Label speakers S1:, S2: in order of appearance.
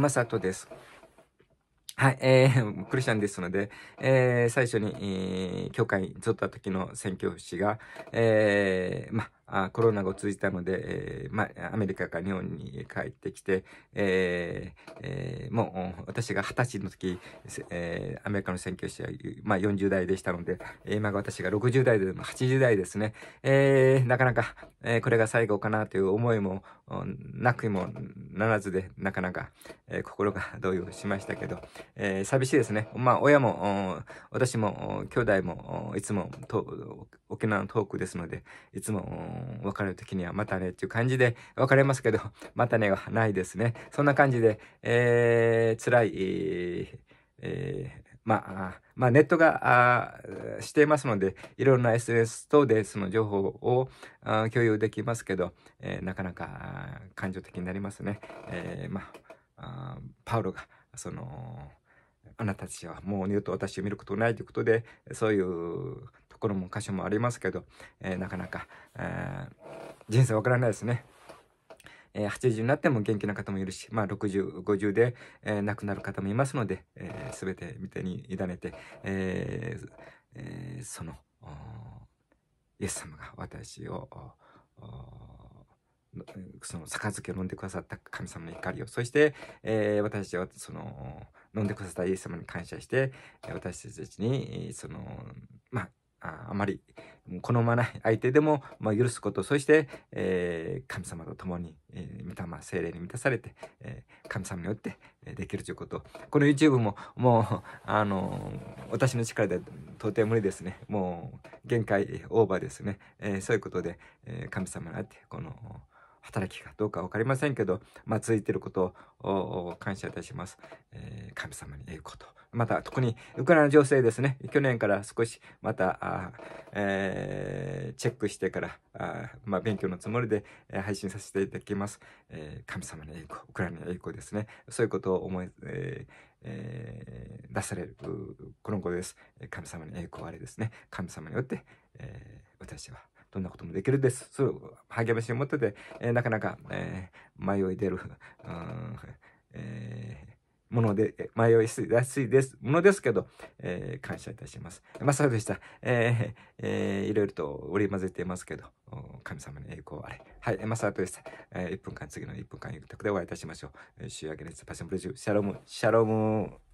S1: マサです。はい、えー、クリスチャンですので、えー、最初に、えー、教会に沿った時の宣教師が、えー、ま、あコロナが続いたので、えー、まアメリカから日本に帰ってきて、えー、えー、もう、私が二十歳の時、えアメリカの選挙士は、まあ、40代でしたので、今が私が60代で、も80代ですね。えなかなか、えこれが最後かなという思いも、なくもならずで、なかなか、え心が動揺しましたけど、え寂しいですね。まあ、親も、私も、兄弟も、いつも、と、沖縄のトークですので、いつも別れる時にはまたねっていう感じで別れますけど、またねはないですね。そんな感じで、えー、辛い、えー、まあ、まあ、ネットがしていますので、いろんな SNS 等でその情報を共有できますけど、えー、なかなか感情的になりますね。えー、まあ、パウロが、その、あなたたちはもう二度と私を見ることないということで、そういうころも箇所もありますけど、えー、なかなか、えー、人生わからないですね。えー、80になっても元気な方もいるし、まあ、60、50で、えー、亡くなる方もいますので、えー、全て見てに委ねて、えーえー、その、イエス様が私を、その杯を飲んでくださった神様の怒りをそして、えー、私はその飲んでくださったイエス様に感謝して私たちにそのまあああまり好まない相手でも、まあ、許すことそして、えー、神様と共に、えー、御霊精霊に満たされて、えー、神様によってできるということこの YouTube ももうあの私の力で到底無理ですねもう限界オーバーですね、えー、そういうことで、えー、神様にあってこの働きがどうか分かりませんけど、まあ、続いていることを感謝いたします。えー神様に栄光と。また、特にウクライナ情勢ですね。去年から少しまた、えー、チェックしてから、まあ、勉強のつもりで、え配信させていただきます、えー、神様の栄光、ウクライナの栄光ですね。そういうことを思い、え出される、この子です。神様の栄光あれですね。神様によって、え私はどんなこともできるです。そう、励ましを持ってて、えー、なかなか、えー、迷い出る、うんえもので、迷いやすいです、ものですけど、えー、感謝いたします。まあ、そうでした。えー、えー、いろいろと織り交ぜていますけど、神様の栄光あれ。はい、まあ、そうでした。えー、1分間、次の1分間、ゆっくりでお会いいたしましょう。週明けです。パシャンプルジュ、シャロム、シャロム。